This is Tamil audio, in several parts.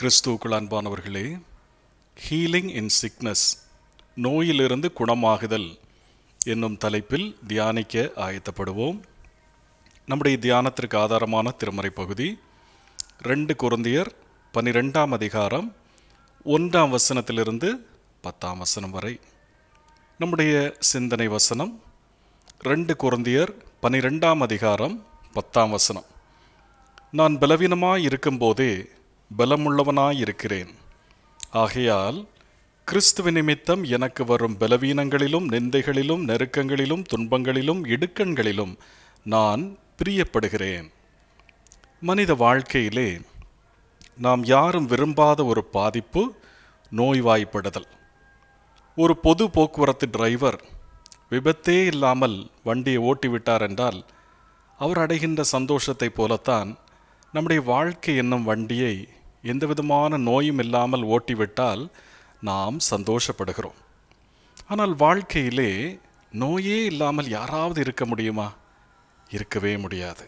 கிறிஸ்துவுக்குள் அன்பானவர்களே ஹீலிங் இன் சிக்னஸ் நோயிலிருந்து குணமாகுதல் என்னும் தலைப்பில் தியானிக்க ஆயத்தப்படுவோம் நம்முடைய தியானத்திற்கு ஆதாரமான திருமறை பகுதி ரெண்டு குருந்தியர் பனிரெண்டாம் அதிகாரம் ஒன்றாம் வசனத்திலிருந்து பத்தாம் வசனம் வரை நம்முடைய சிந்தனை வசனம் ரெண்டு குருந்தியர் பனிரெண்டாம் அதிகாரம் பத்தாம் வசனம் நான் பலவீனமாக இருக்கும்போதே பலமுள்ளவனாயிருக்கிறேன் ஆகையால் கிறிஸ்துவ நிமித்தம் எனக்கு வரும் பலவீனங்களிலும் நிந்தைகளிலும் நெருக்கங்களிலும் துன்பங்களிலும் இடுக்கண்களிலும் நான் பிரியப்படுகிறேன் மனித வாழ்க்கையிலே நாம் யாரும் விரும்பாத ஒரு பாதிப்பு நோய்வாய்ப்படுதல் ஒரு பொது போக்குவரத்து டிரைவர் விபத்தே இல்லாமல் வண்டியை ஓட்டிவிட்டார் என்றால் அவர் அடைகின்ற சந்தோஷத்தை போலத்தான் நம்முடைய வாழ்க்கை என்னும் வண்டியை எந்த விதமான நோயும் இல்லாமல் ஓட்டிவிட்டால் நாம் சந்தோஷப்படுகிறோம் ஆனால் வாழ்க்கையிலே நோயே இல்லாமல் யாராவது இருக்க முடியுமா இருக்கவே முடியாது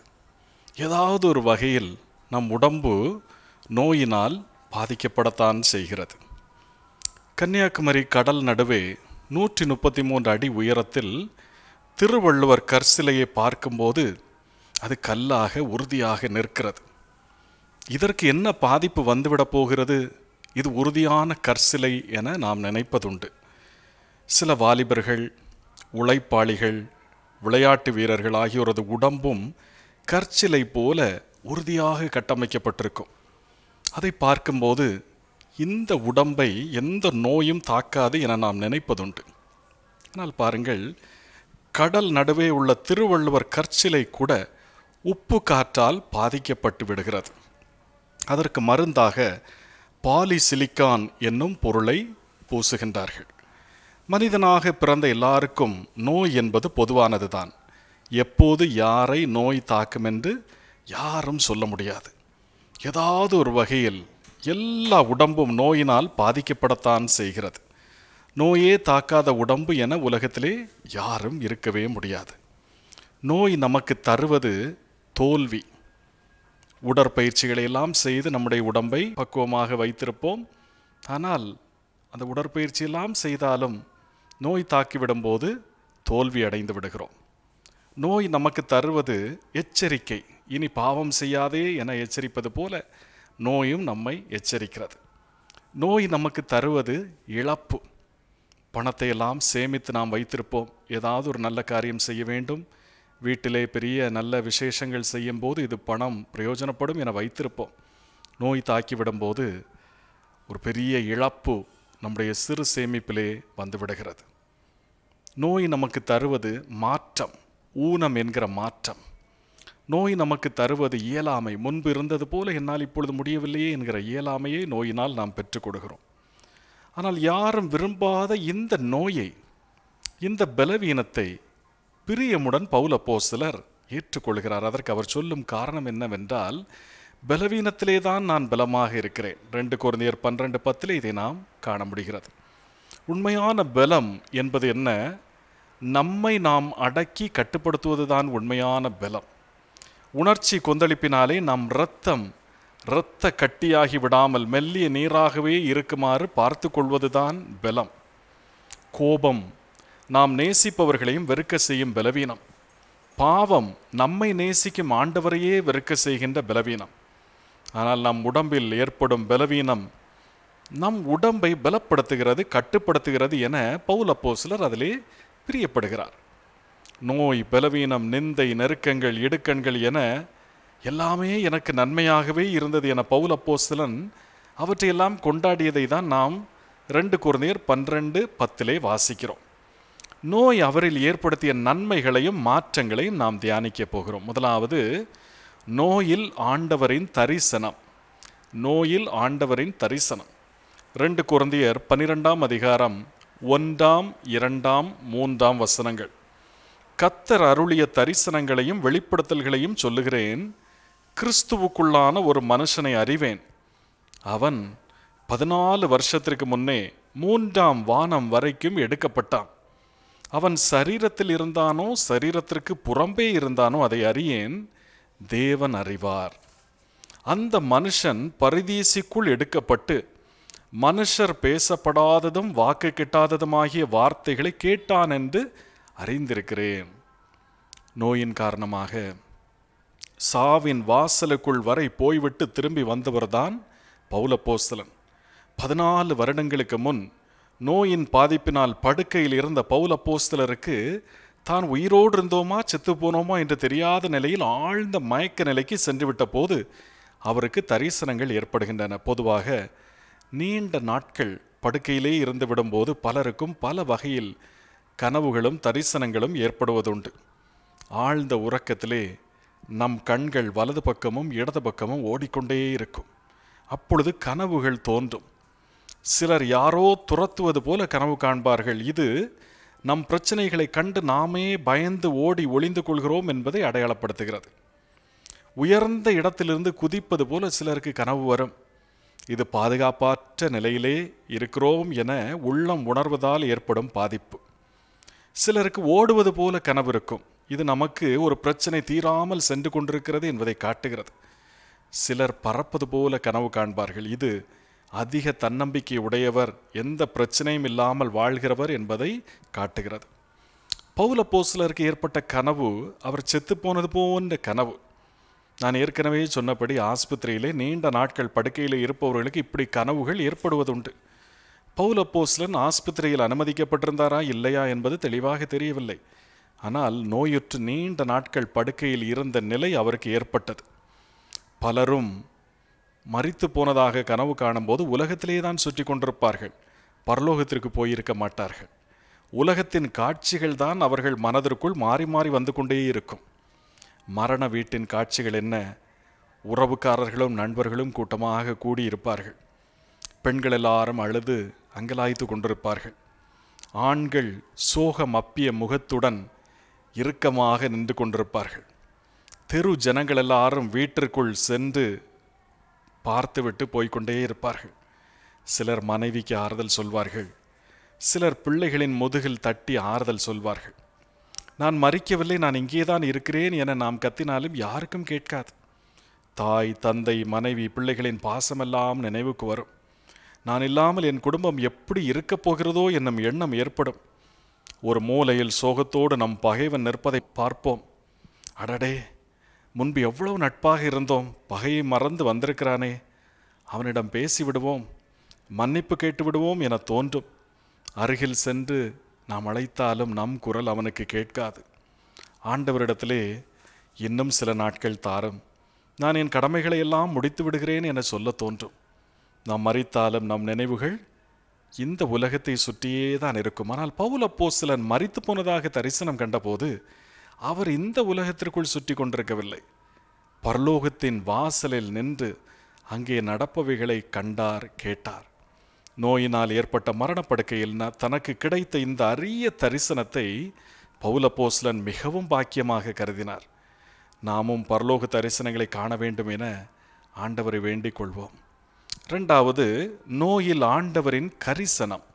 ஏதாவது ஒரு வகையில் நம் உடம்பு நோயினால் பாதிக்கப்படத்தான் செய்கிறது கன்னியாகுமரி கடல் நடுவே நூற்றி முப்பத்தி மூன்று அடி உயரத்தில் திருவள்ளுவர் கற்சிலையை பார்க்கும்போது அது கல்லாக உறுதியாக நிற்கிறது இதற்கு என்ன பாதிப்பு வந்துவிடப் போகிறது இது உறுதியான கற்சிலை என நாம் நினைப்பதுண்டு சில வாலிபர்கள் உழைப்பாளிகள் விளையாட்டு வீரர்கள் ஆகியோரது உடம்பும் கற்சிலை போல உறுதியாக கட்டமைக்கப்பட்டிருக்கும் அதை பார்க்கும்போது இந்த உடம்பை எந்த நோயும் தாக்காது என நாம் நினைப்பதுண்டு ஆனால் பாருங்கள் கடல் நடுவே உள்ள திருவள்ளுவர் கற்சிலை கூட உப்பு காற்றால் பாதிக்கப்பட்டு விடுகிறது அதற்கு மருந்தாக பாலிசிலிக்கான் என்னும் பொருளை பூசுகின்றார்கள் மனிதனாக பிறந்த எல்லாருக்கும் நோய் என்பது பொதுவானது தான் எப்போது யாரை நோய் தாக்கும் என்று யாரும் சொல்ல முடியாது ஏதாவது ஒரு வகையில் எல்லா உடம்பும் நோயினால் பாதிக்கப்படத்தான் செய்கிறது நோயே தாக்காத உடம்பு என உலகத்திலே யாரும் இருக்கவே முடியாது நோய் நமக்கு தருவது தோல்வி உடற்பயிற்சிகளை எல்லாம் செய்து நம்முடைய உடம்பை பக்குவமாக வைத்திருப்போம் ஆனால் அந்த உடற்பயிற்சி எல்லாம் செய்தாலும் நோய் போது தோல்வி அடைந்து விடுகிறோம் நோய் நமக்கு தருவது எச்சரிக்கை இனி பாவம் செய்யாதே என எச்சரிப்பது போல நோயும் நம்மை எச்சரிக்கிறது நோய் நமக்கு தருவது இழப்பு பணத்தை எல்லாம் சேமித்து நாம் வைத்திருப்போம் ஏதாவது ஒரு நல்ல காரியம் செய்ய வேண்டும் வீட்டிலே பெரிய நல்ல விசேஷங்கள் செய்யும் போது இது பணம் பிரயோஜனப்படும் என வைத்திருப்போம் நோய் தாக்கிவிடும்போது ஒரு பெரிய இழப்பு நம்முடைய சிறு சேமிப்பிலே வந்துவிடுகிறது நோய் நமக்கு தருவது மாற்றம் ஊனம் என்கிற மாற்றம் நோய் நமக்கு தருவது இயலாமை முன்பு இருந்தது போல என்னால் இப்பொழுது முடியவில்லையே என்கிற இயலாமையை நோயினால் நாம் பெற்றுக் கொடுக்கிறோம் ஆனால் யாரும் விரும்பாத இந்த நோயை இந்த பலவீனத்தை பிரியமுடன் பவுல போஸ்தலர் ஏற்றுக்கொள்கிறார் அதற்கு அவர் சொல்லும் காரணம் என்னவென்றால் பலவீனத்திலே தான் நான் பலமாக இருக்கிறேன் ரெண்டு குழந்தையர் பன்னிரெண்டு பத்தில் இதை நாம் காண முடிகிறது உண்மையான பலம் என்பது என்ன நம்மை நாம் அடக்கி கட்டுப்படுத்துவது தான் உண்மையான பலம் உணர்ச்சி கொந்தளிப்பினாலே நம் இரத்தம் இரத்த கட்டியாகி விடாமல் மெல்லிய நீராகவே இருக்குமாறு பார்த்து கொள்வதுதான் பலம் கோபம் நாம் நேசிப்பவர்களையும் வெறுக்க செய்யும் பலவீனம் பாவம் நம்மை நேசிக்கும் ஆண்டவரையே வெறுக்க செய்கின்ற பலவீனம் ஆனால் நம் உடம்பில் ஏற்படும் பலவீனம் நம் உடம்பை பலப்படுத்துகிறது கட்டுப்படுத்துகிறது என பௌலப்போ சிலர் அதிலே பிரியப்படுகிறார் நோய் பலவீனம் நிந்தை நெருக்கங்கள் இடுக்கண்கள் என எல்லாமே எனக்கு நன்மையாகவே இருந்தது என பவுல் சிலன் அவற்றையெல்லாம் கொண்டாடியதை தான் நாம் ரெண்டு குறுநீர் பன்னிரெண்டு பத்திலே வாசிக்கிறோம் நோய் அவரில் ஏற்படுத்திய நன்மைகளையும் மாற்றங்களையும் நாம் தியானிக்க போகிறோம் முதலாவது நோயில் ஆண்டவரின் தரிசனம் நோயில் ஆண்டவரின் தரிசனம் ரெண்டு குழந்தையர் பனிரெண்டாம் அதிகாரம் ஒன்றாம் இரண்டாம் மூன்றாம் வசனங்கள் கத்தர் அருளிய தரிசனங்களையும் வெளிப்படுத்தல்களையும் சொல்லுகிறேன் கிறிஸ்துவுக்குள்ளான ஒரு மனுஷனை அறிவேன் அவன் பதினாலு வருஷத்திற்கு முன்னே மூன்றாம் வானம் வரைக்கும் எடுக்கப்பட்டான் அவன் சரீரத்தில் இருந்தானோ சரீரத்திற்கு புறம்பே இருந்தானோ அதை அறியேன் தேவன் அறிவார் அந்த மனுஷன் பரிதீசிக்குள் எடுக்கப்பட்டு மனுஷர் பேசப்படாததும் வாக்கு கிட்டாததுமாகிய வார்த்தைகளை கேட்டான் என்று அறிந்திருக்கிறேன் நோயின் காரணமாக சாவின் வாசலுக்குள் வரை போய்விட்டு திரும்பி வந்தவர்தான் பௌலப்போஸ்தலன் பதினாலு வருடங்களுக்கு முன் நோயின் பாதிப்பினால் படுக்கையில் இருந்த பவுல போஸ்தலருக்கு தான் உயிரோடு இருந்தோமா செத்து போனோமா என்று தெரியாத நிலையில் ஆழ்ந்த மயக்க நிலைக்கு சென்றுவிட்ட போது அவருக்கு தரிசனங்கள் ஏற்படுகின்றன பொதுவாக நீண்ட நாட்கள் படுக்கையிலே இருந்துவிடும்போது பலருக்கும் பல வகையில் கனவுகளும் தரிசனங்களும் ஏற்படுவதுண்டு ஆழ்ந்த உறக்கத்திலே நம் கண்கள் வலது பக்கமும் இடது பக்கமும் ஓடிக்கொண்டே இருக்கும் அப்பொழுது கனவுகள் தோன்றும் சிலர் யாரோ துரத்துவது போல கனவு காண்பார்கள் இது நம் பிரச்சனைகளை கண்டு நாமே பயந்து ஓடி ஒளிந்து கொள்கிறோம் என்பதை அடையாளப்படுத்துகிறது உயர்ந்த இடத்திலிருந்து குதிப்பது போல சிலருக்கு கனவு வரும் இது பாதுகாப்பாற்ற நிலையிலே இருக்கிறோம் என உள்ளம் உணர்வதால் ஏற்படும் பாதிப்பு சிலருக்கு ஓடுவது போல கனவு இருக்கும் இது நமக்கு ஒரு பிரச்சனை தீராமல் சென்று கொண்டிருக்கிறது என்பதை காட்டுகிறது சிலர் பறப்பது போல கனவு காண்பார்கள் இது அதிக தன்னம்பிக்கை உடையவர் எந்த பிரச்சனையும் இல்லாமல் வாழ்கிறவர் என்பதை காட்டுகிறது பௌல போஸ்லருக்கு ஏற்பட்ட கனவு அவர் செத்து போனது போன்ற கனவு நான் ஏற்கனவே சொன்னபடி ஆஸ்பத்திரியிலே நீண்ட நாட்கள் படுக்கையில் இருப்பவர்களுக்கு இப்படி கனவுகள் ஏற்படுவதுண்டு பௌல போஸ்லன் ஆஸ்பத்திரியில் அனுமதிக்கப்பட்டிருந்தாரா இல்லையா என்பது தெளிவாக தெரியவில்லை ஆனால் நோயுற்று நீண்ட நாட்கள் படுக்கையில் இருந்த நிலை அவருக்கு ஏற்பட்டது பலரும் மறித்து போனதாக கனவு காணும்போது உலகத்திலேயே தான் சுற்றி கொண்டிருப்பார்கள் பரலோகத்திற்கு போயிருக்க மாட்டார்கள் உலகத்தின் காட்சிகள் தான் அவர்கள் மனதிற்குள் மாறி மாறி வந்து கொண்டே இருக்கும் மரண வீட்டின் காட்சிகள் என்ன உறவுக்காரர்களும் நண்பர்களும் கூட்டமாக கூடியிருப்பார்கள் பெண்கள் எல்லாரும் அழுது அங்கலாய்த்து கொண்டிருப்பார்கள் ஆண்கள் சோகம் அப்பிய முகத்துடன் இறுக்கமாக நின்று கொண்டிருப்பார்கள் தெரு ஜனங்கள் எல்லாரும் வீட்டிற்குள் சென்று பார்த்துவிட்டு போய்கொண்டே இருப்பார்கள் சிலர் மனைவிக்கு ஆறுதல் சொல்வார்கள் சிலர் பிள்ளைகளின் முதுகில் தட்டி ஆறுதல் சொல்வார்கள் நான் மறிக்கவில்லை நான் இங்கே தான் இருக்கிறேன் என நாம் கத்தினாலும் யாருக்கும் கேட்காது தாய் தந்தை மனைவி பிள்ளைகளின் பாசமெல்லாம் நினைவுக்கு வரும் நான் இல்லாமல் என் குடும்பம் எப்படி இருக்கப் போகிறதோ என்னும் எண்ணம் ஏற்படும் ஒரு மூலையில் சோகத்தோடு நம் பகைவன் நிற்பதை பார்ப்போம் அடடே முன்பு எவ்வளவு நட்பாக இருந்தோம் பகையை மறந்து வந்திருக்கிறானே அவனிடம் பேசி விடுவோம் மன்னிப்பு கேட்டு விடுவோம் என தோன்றும் அருகில் சென்று நாம் அழைத்தாலும் நம் குரல் அவனுக்கு கேட்காது ஆண்டவரிடத்திலே இன்னும் சில நாட்கள் தாரும் நான் என் கடமைகளை எல்லாம் முடித்து விடுகிறேன் என சொல்ல தோன்றும் நாம் மறித்தாலும் நம் நினைவுகள் இந்த உலகத்தை சுற்றியே தான் இருக்கும் ஆனால் பவுல போஸ்லன் மறித்து போனதாக தரிசனம் கண்டபோது அவர் இந்த உலகத்திற்குள் சுற்றி கொண்டிருக்கவில்லை பரலோகத்தின் வாசலில் நின்று அங்கே நடப்பவைகளை கண்டார் கேட்டார் நோயினால் ஏற்பட்ட மரணப்படுக்கையில் தனக்கு கிடைத்த இந்த அரிய தரிசனத்தை பௌலபோஸ்லன் மிகவும் பாக்கியமாக கருதினார் நாமும் பரலோக தரிசனங்களை காண வேண்டும் என ஆண்டவரை வேண்டிக் கொள்வோம் ரெண்டாவது நோயில் ஆண்டவரின் கரிசனம்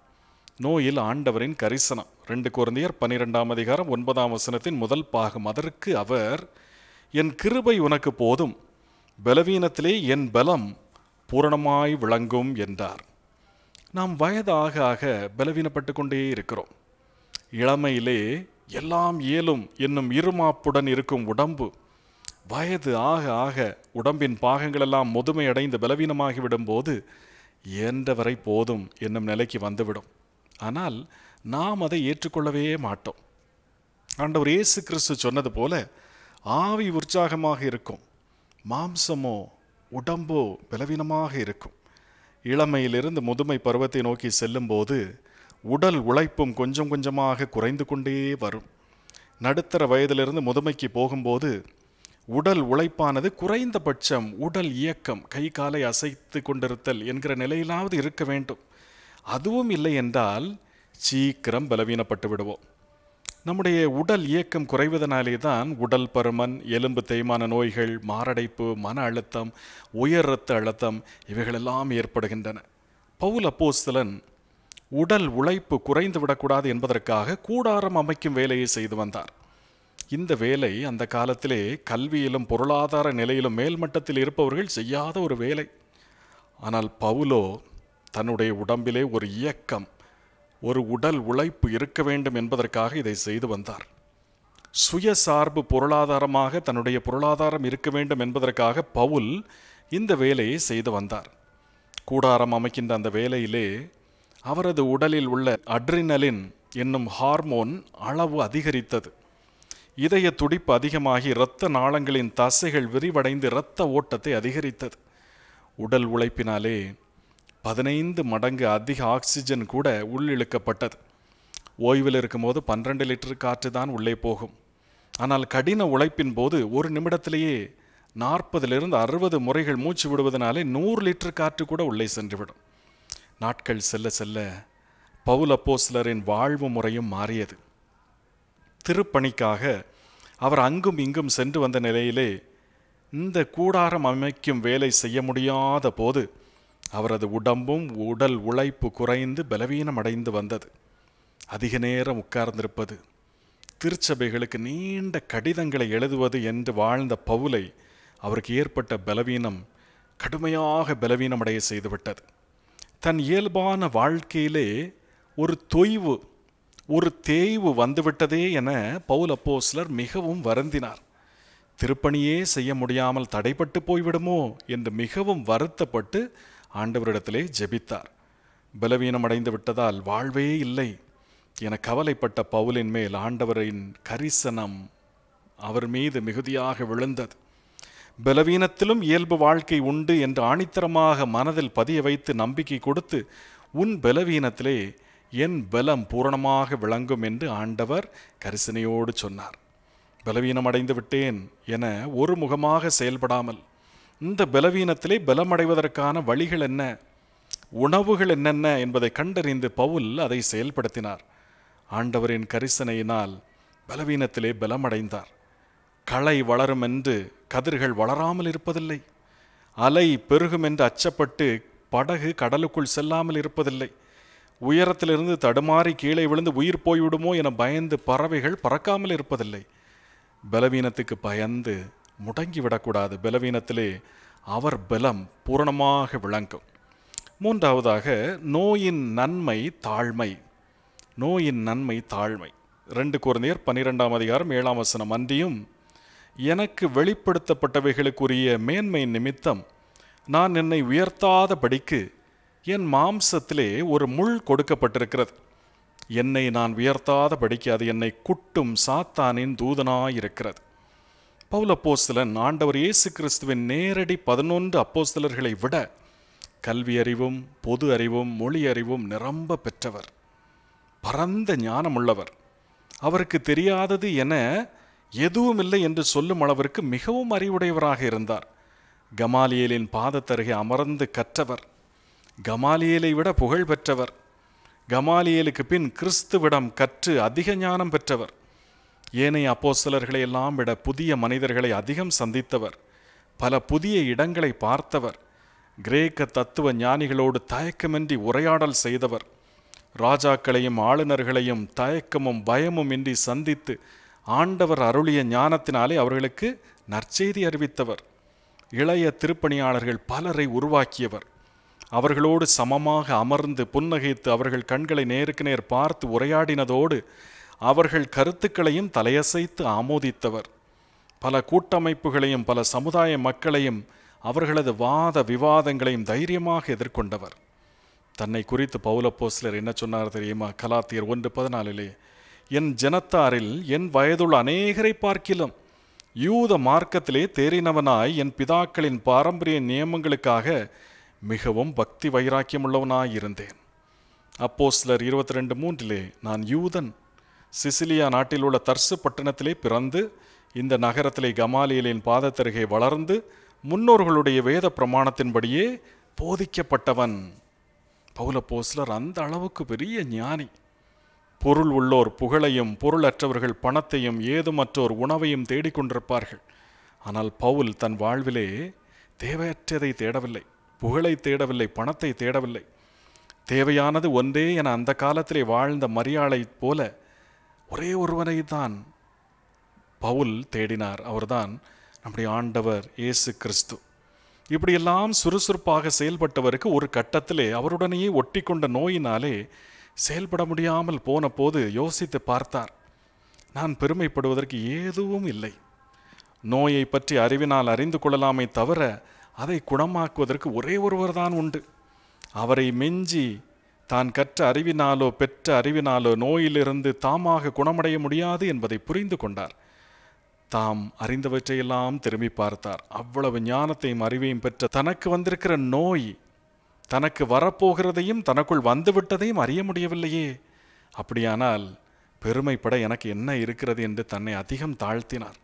நோயில் ஆண்டவரின் கரிசனம் ரெண்டு குழந்தையர் பன்னிரெண்டாம் அதிகாரம் ஒன்பதாம் வசனத்தின் முதல் பாகம் அதற்கு அவர் என் கிருபை உனக்கு போதும் பலவீனத்திலே என் பலம் பூரணமாய் விளங்கும் என்றார் நாம் வயதாக ஆக பலவீனப்பட்டு கொண்டே இருக்கிறோம் இளமையிலே எல்லாம் இயலும் என்னும் இருமாப்புடன் இருக்கும் உடம்பு வயது ஆக ஆக உடம்பின் பாகங்களெல்லாம் முதுமையடைந்து பலவீனமாகிவிடும் போது இயன்றவரை போதும் என்னும் நிலைக்கு வந்துவிடும் ஆனால் நாம் அதை ஏற்றுக்கொள்ளவே மாட்டோம் ஆண்டவர் இயேசு கிறிஸ்து சொன்னது போல ஆவி உற்சாகமாக இருக்கும் மாம்சமோ உடம்போ பலவீனமாக இருக்கும் இளமையிலிருந்து முதுமை பருவத்தை நோக்கி செல்லும்போது உடல் உழைப்பும் கொஞ்சம் கொஞ்சமாக குறைந்து கொண்டே வரும் நடுத்தர வயதிலிருந்து முதுமைக்கு போகும்போது உடல் உழைப்பானது குறைந்தபட்சம் உடல் இயக்கம் கை காலை அசைத்து கொண்டிருத்தல் என்கிற நிலையிலாவது இருக்க வேண்டும் அதுவும் இல்லை என்றால் சீக்கிரம் பலவீனப்பட்டு விடுவோம் நம்முடைய உடல் இயக்கம் குறைவதனாலே தான் உடல் பருமன் எலும்பு தேய்மான நோய்கள் மாரடைப்பு மன அழுத்தம் உயர் இரத்த அழுத்தம் இவைகளெல்லாம் ஏற்படுகின்றன பவுல் அப்போஸ்தலன் உடல் உழைப்பு குறைந்து விடக்கூடாது என்பதற்காக கூடாரம் அமைக்கும் வேலையை செய்து வந்தார் இந்த வேலை அந்த காலத்திலே கல்வியிலும் பொருளாதார நிலையிலும் மேல்மட்டத்தில் இருப்பவர்கள் செய்யாத ஒரு வேலை ஆனால் பவுலோ தன்னுடைய உடம்பிலே ஒரு இயக்கம் ஒரு உடல் உழைப்பு இருக்க வேண்டும் என்பதற்காக இதை செய்து வந்தார் சுயசார்பு பொருளாதாரமாக தன்னுடைய பொருளாதாரம் இருக்க வேண்டும் என்பதற்காக பவுல் இந்த வேலையை செய்து வந்தார் கூடாரம் அமைக்கின்ற அந்த வேலையிலே அவரது உடலில் உள்ள அட்ரினலின் என்னும் ஹார்மோன் அளவு அதிகரித்தது இதய துடிப்பு அதிகமாகி இரத்த நாளங்களின் தசைகள் விரிவடைந்து இரத்த ஓட்டத்தை அதிகரித்தது உடல் உழைப்பினாலே பதினைந்து மடங்கு அதிக ஆக்சிஜன் கூட உள்ளிழுக்கப்பட்டது ஓய்வில் இருக்கும்போது பன்னிரண்டு லிட்டர் காற்று தான் உள்ளே போகும் ஆனால் கடின உழைப்பின் போது ஒரு நிமிடத்திலேயே நாற்பதிலிருந்து அறுபது முறைகள் மூச்சு விடுவதனாலே நூறு லிட்டர் காற்று கூட உள்ளே சென்றுவிடும் நாட்கள் செல்ல செல்ல பவுல் அப்போஸ்லரின் வாழ்வு முறையும் மாறியது திருப்பணிக்காக அவர் அங்கும் இங்கும் சென்று வந்த நிலையிலே இந்த கூடாரம் அமைக்கும் வேலை செய்ய முடியாத போது அவரது உடம்பும் உடல் உழைப்பு குறைந்து பலவீனம் அடைந்து வந்தது அதிக நேரம் உட்கார்ந்திருப்பது திருச்சபைகளுக்கு நீண்ட கடிதங்களை எழுதுவது என்று வாழ்ந்த பவுலை அவருக்கு ஏற்பட்ட பலவீனம் கடுமையாக பலவீனமடைய செய்துவிட்டது தன் இயல்பான வாழ்க்கையிலே ஒரு தொய்வு ஒரு தேய்வு வந்துவிட்டதே என பவுல் அப்போஸ்லர் மிகவும் வருந்தினார் திருப்பணியே செய்ய முடியாமல் தடைப்பட்டு போய்விடுமோ என்று மிகவும் வருத்தப்பட்டு ஆண்டவரிடத்திலே ஜெபித்தார் பலவீனமடைந்து விட்டதால் வாழ்வே இல்லை என கவலைப்பட்ட பவுலின் மேல் ஆண்டவரின் கரிசனம் அவர் மீது மிகுதியாக விழுந்தது பலவீனத்திலும் இயல்பு வாழ்க்கை உண்டு என்று ஆணித்தரமாக மனதில் பதிய வைத்து நம்பிக்கை கொடுத்து உன் பலவீனத்திலே என் பலம் பூரணமாக விளங்கும் என்று ஆண்டவர் கரிசனையோடு சொன்னார் பலவீனமடைந்து விட்டேன் என ஒரு முகமாக செயல்படாமல் இந்த பலவீனத்திலே பலமடைவதற்கான வழிகள் என்ன உணவுகள் என்னென்ன என்பதை கண்டறிந்து பவுல் அதை செயல்படுத்தினார் ஆண்டவரின் கரிசனையினால் பலவீனத்திலே பலமடைந்தார் களை வளரும் என்று கதிர்கள் வளராமல் இருப்பதில்லை அலை பெருகும் என்று அச்சப்பட்டு படகு கடலுக்குள் செல்லாமல் இருப்பதில்லை உயரத்திலிருந்து தடுமாறி கீழே விழுந்து உயிர் போய்விடுமோ என பயந்து பறவைகள் பறக்காமல் இருப்பதில்லை பலவீனத்துக்கு பயந்து முடங்கிவிடக்கூடாது பலவீனத்திலே அவர் பலம் பூரணமாக விளங்கும் மூன்றாவதாக நோயின் நன்மை தாழ்மை நோயின் நன்மை தாழ்மை ரெண்டு குறுநீர் பன்னிரெண்டாம் அதிகாரம் ஏழாம் வசனம் அன்றியும் எனக்கு வெளிப்படுத்தப்பட்டவைகளுக்குரிய மேன்மை நிமித்தம் நான் என்னை உயர்த்தாத படிக்கு என் மாம்சத்திலே ஒரு முள் கொடுக்கப்பட்டிருக்கிறது என்னை நான் உயர்த்தாத படிக்க அது என்னை குட்டும் சாத்தானின் தூதனாயிருக்கிறது பவுல அப்போஸ்தலன் ஆண்டவர் இயேசு கிறிஸ்துவின் நேரடி பதினொன்று அப்போஸ்தலர்களை விட கல்வி அறிவும் பொது அறிவும் மொழி அறிவும் நிரம்ப பெற்றவர் பரந்த ஞானம் உள்ளவர் அவருக்கு தெரியாதது என எதுவும் இல்லை என்று சொல்லும் அளவிற்கு மிகவும் அறிவுடையவராக இருந்தார் கமாலியலின் பாதத்தருகே அமர்ந்து கற்றவர் கமாலியலை விட புகழ் பெற்றவர் கமாலியலுக்கு பின் கிறிஸ்துவிடம் கற்று அதிக ஞானம் பெற்றவர் ஏனைய அப்போஸ்தலர்களை எல்லாம் விட புதிய மனிதர்களை அதிகம் சந்தித்தவர் பல புதிய இடங்களை பார்த்தவர் கிரேக்க தத்துவ ஞானிகளோடு தயக்கமின்றி உரையாடல் செய்தவர் ராஜாக்களையும் ஆளுநர்களையும் தயக்கமும் பயமும் இன்றி சந்தித்து ஆண்டவர் அருளிய ஞானத்தினாலே அவர்களுக்கு நற்செய்தி அறிவித்தவர் இளைய திருப்பணியாளர்கள் பலரை உருவாக்கியவர் அவர்களோடு சமமாக அமர்ந்து புன்னகைத்து அவர்கள் கண்களை நேருக்கு நேர் பார்த்து உரையாடினதோடு அவர்கள் கருத்துக்களையும் தலையசைத்து ஆமோதித்தவர் பல கூட்டமைப்புகளையும் பல சமுதாய மக்களையும் அவர்களது வாத விவாதங்களையும் தைரியமாக எதிர்கொண்டவர் தன்னை குறித்து பௌலப்போஸ்லர் என்ன சொன்னார் தெரியுமா கலாத்தியர் ஒன்று பதினாலிலே என் ஜனத்தாரில் என் வயதுள்ள அநேகரை பார்க்கிலும் யூத மார்க்கத்திலே தேறினவனாய் என் பிதாக்களின் பாரம்பரிய நியமங்களுக்காக மிகவும் பக்தி வைராக்கியமுள்ளவனாயிருந்தேன் அப்போ அப்போஸ்லர் இருபத்தி ரெண்டு மூன்றிலே நான் யூதன் சிசிலியா நாட்டில் உள்ள தர்சு பட்டணத்திலே பிறந்து இந்த நகரத்திலே கமாலியலின் பாதத்தருகே வளர்ந்து முன்னோர்களுடைய வேத பிரமாணத்தின்படியே போதிக்கப்பட்டவன் பௌல போஸ்லர் அந்த அளவுக்கு பெரிய ஞானி பொருள் உள்ளோர் புகழையும் பொருளற்றவர்கள் பணத்தையும் ஏதுமற்றோர் உணவையும் தேடிக்கொண்டிருப்பார்கள் ஆனால் பவுல் தன் வாழ்விலே தேவையற்றதை தேடவில்லை புகழை தேடவில்லை பணத்தை தேடவில்லை தேவையானது ஒன்றே என அந்த காலத்திலே வாழ்ந்த மரியாளை போல ஒரே ஒருவரை தான் பவுல் தேடினார் அவர்தான் நம்முடைய ஆண்டவர் இயேசு கிறிஸ்து இப்படியெல்லாம் சுறுசுறுப்பாக செயல்பட்டவருக்கு ஒரு கட்டத்திலே அவருடனேயே ஒட்டி கொண்ட நோயினாலே செயல்பட முடியாமல் போன போது யோசித்து பார்த்தார் நான் பெருமைப்படுவதற்கு ஏதுவும் இல்லை நோயை பற்றி அறிவினால் அறிந்து கொள்ளலாமே தவிர அதை குணமாக்குவதற்கு ஒரே ஒருவர் தான் உண்டு அவரை மெஞ்சி தான் கற்ற அறிவினாலோ பெற்ற அறிவினாலோ நோயிலிருந்து தாமாக குணமடைய முடியாது என்பதை புரிந்து கொண்டார் தாம் அறிந்தவற்றையெல்லாம் திரும்பி பார்த்தார் அவ்வளவு ஞானத்தையும் அறிவையும் பெற்ற தனக்கு வந்திருக்கிற நோய் தனக்கு வரப்போகிறதையும் தனக்குள் வந்துவிட்டதையும் அறிய முடியவில்லையே அப்படியானால் பெருமைப்பட எனக்கு என்ன இருக்கிறது என்று தன்னை அதிகம் தாழ்த்தினார்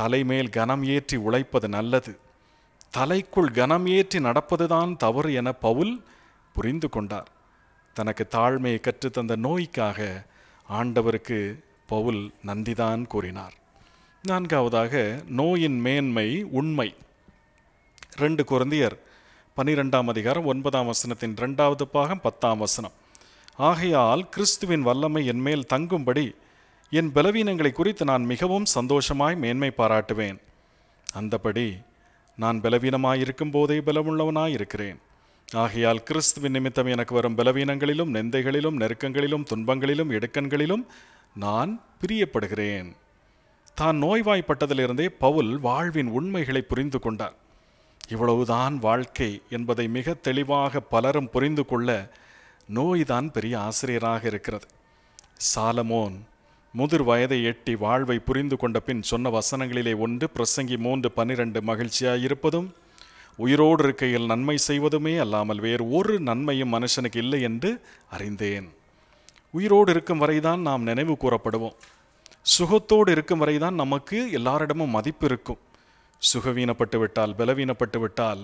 தலைமேல் கனம் ஏற்றி உழைப்பது நல்லது தலைக்குள் கனம் ஏற்றி நடப்பதுதான் தவறு என பவுல் புரிந்து கொண்டார் தனக்கு தாழ்மையை கற்றுத்தந்த நோய்க்காக ஆண்டவருக்கு பவுல் நந்திதான் கூறினார் நான்காவதாக நோயின் மேன்மை உண்மை ரெண்டு குழந்தையர் பனிரெண்டாம் அதிகாரம் ஒன்பதாம் வசனத்தின் ரெண்டாவது பாகம் பத்தாம் வசனம் ஆகையால் கிறிஸ்துவின் வல்லமை என்மேல் தங்கும்படி என் பலவீனங்களை குறித்து நான் மிகவும் சந்தோஷமாய் மேன்மை பாராட்டுவேன் அந்தபடி நான் பலவீனமாயிருக்கும் போதே பலமுள்ளவனாயிருக்கிறேன் ஆகையால் கிறிஸ்துவின் நிமித்தம் எனக்கு வரும் பலவீனங்களிலும் நெந்தைகளிலும் நெருக்கங்களிலும் துன்பங்களிலும் இடுக்கண்களிலும் நான் பிரியப்படுகிறேன் தான் நோய்வாய்ப்பட்டதிலிருந்தே பவுல் வாழ்வின் உண்மைகளை புரிந்து கொண்டார் இவ்வளவுதான் வாழ்க்கை என்பதை மிக தெளிவாக பலரும் புரிந்து கொள்ள நோய்தான் பெரிய ஆசிரியராக இருக்கிறது சாலமோன் முதிர் வயதை எட்டி வாழ்வை புரிந்து கொண்ட பின் சொன்ன வசனங்களிலே ஒன்று பிரசங்கி மூன்று பன்னிரண்டு மகிழ்ச்சியாயிருப்பதும் இருப்பதும் உயிரோடு இருக்கையில் நன்மை செய்வதுமே அல்லாமல் வேறு ஒரு நன்மையும் மனுஷனுக்கு இல்லை என்று அறிந்தேன் உயிரோடு இருக்கும் வரைதான் நாம் நினைவு கூறப்படுவோம் சுகத்தோடு இருக்கும் வரைதான் நமக்கு எல்லாரிடமும் மதிப்பு இருக்கும் சுகவீனப்பட்டு விட்டால் பலவீனப்பட்டு விட்டால்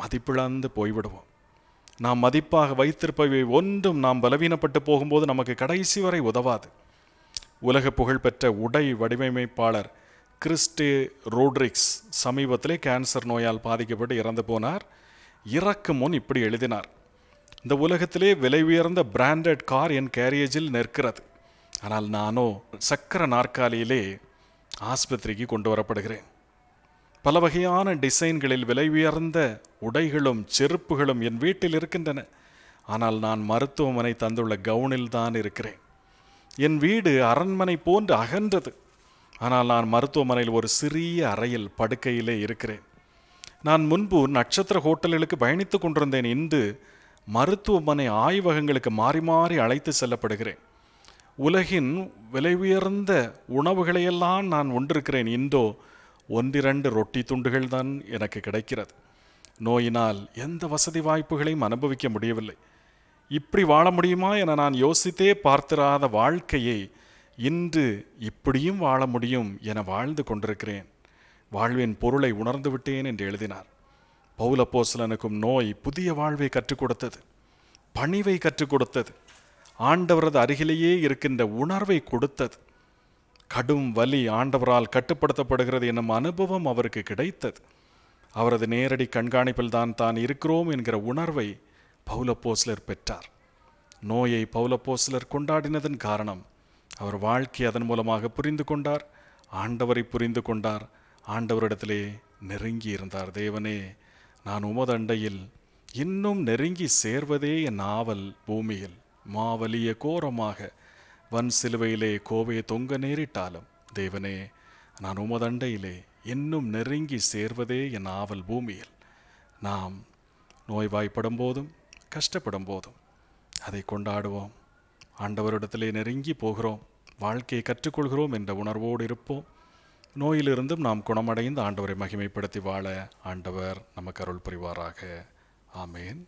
மதிப்பிழந்து போய்விடுவோம் நாம் மதிப்பாக வைத்திருப்பவை ஒன்றும் நாம் பலவீனப்பட்டு போகும்போது நமக்கு கடைசி வரை உதவாது உலக புகழ்பெற்ற உடை வடிவமைப்பாளர் கிறிஸ்டி ரோட்ரிக்ஸ் சமீபத்திலே கேன்சர் நோயால் பாதிக்கப்பட்டு இறந்து போனார் இறக்கு முன் இப்படி எழுதினார் இந்த உலகத்திலே விலை உயர்ந்த பிராண்டட் கார் என் கேரியேஜில் நிற்கிறது ஆனால் நானோ சக்கர நாற்காலியிலே ஆஸ்பத்திரிக்கு கொண்டு வரப்படுகிறேன் பல வகையான டிசைன்களில் விலை உயர்ந்த உடைகளும் செருப்புகளும் என் வீட்டில் இருக்கின்றன ஆனால் நான் மருத்துவமனை தந்துள்ள கவுனில் தான் இருக்கிறேன் என் வீடு அரண்மனை போன்று அகன்றது ஆனால் நான் மருத்துவமனையில் ஒரு சிறிய அறையில் படுக்கையிலே இருக்கிறேன் நான் முன்பு நட்சத்திர ஹோட்டல்களுக்கு பயணித்து கொண்டிருந்தேன் இன்று மருத்துவமனை ஆய்வகங்களுக்கு மாறி மாறி அழைத்து செல்லப்படுகிறேன் உலகின் விலை உயர்ந்த உணவுகளையெல்லாம் நான் உண்டிருக்கிறேன் இந்தோ ஒன்றிரண்டு ரொட்டி துண்டுகள் தான் எனக்கு கிடைக்கிறது நோயினால் எந்த வசதி வாய்ப்புகளையும் அனுபவிக்க முடியவில்லை இப்படி வாழ முடியுமா என நான் யோசித்தே பார்த்திராத வாழ்க்கையை இன்று இப்படியும் வாழ முடியும் என வாழ்ந்து கொண்டிருக்கிறேன் வாழ்வின் பொருளை உணர்ந்து விட்டேன் என்று எழுதினார் பௌலப்போசலனுக்கும் நோய் புதிய வாழ்வை கற்றுக் கொடுத்தது பணிவை கற்றுக் கொடுத்தது ஆண்டவரது அருகிலேயே இருக்கின்ற உணர்வை கொடுத்தது கடும் வலி ஆண்டவரால் கட்டுப்படுத்தப்படுகிறது என்னும் அனுபவம் அவருக்கு கிடைத்தது அவரது நேரடி கண்காணிப்பில் தான் தான் இருக்கிறோம் என்கிற உணர்வை பௌலப்போசலர் பெற்றார் நோயை பௌலப்போசலர் கொண்டாடினதன் காரணம் அவர் வாழ்க்கை அதன் மூலமாக புரிந்து கொண்டார் ஆண்டவரை புரிந்து கொண்டார் ஆண்டவரிடத்திலே நெருங்கி இருந்தார் தேவனே நான் உமது அண்டையில் இன்னும் நெருங்கி சேர்வதே என் ஆவல் பூமியில் மாவலிய கோரமாக வன் சிலுவையிலே கோவையை தொங்க நேரிட்டாலும் தேவனே நான் உமதண்டையிலே இன்னும் நெருங்கி சேர்வதே என் ஆவல் பூமியில் நாம் நோய்வாய்ப்படும் போதும் கஷ்டப்படும் போதும் அதை கொண்டாடுவோம் ஆண்டவரிடத்திலே நெருங்கி போகிறோம் வாழ்க்கையை கற்றுக்கொள்கிறோம் என்ற உணர்வோடு இருப்போம் நோயிலிருந்தும் நாம் குணமடைந்து ஆண்டவரை மகிமைப்படுத்தி வாழ ஆண்டவர் நமக்கு அருள் புரிவாராக ஆமேன்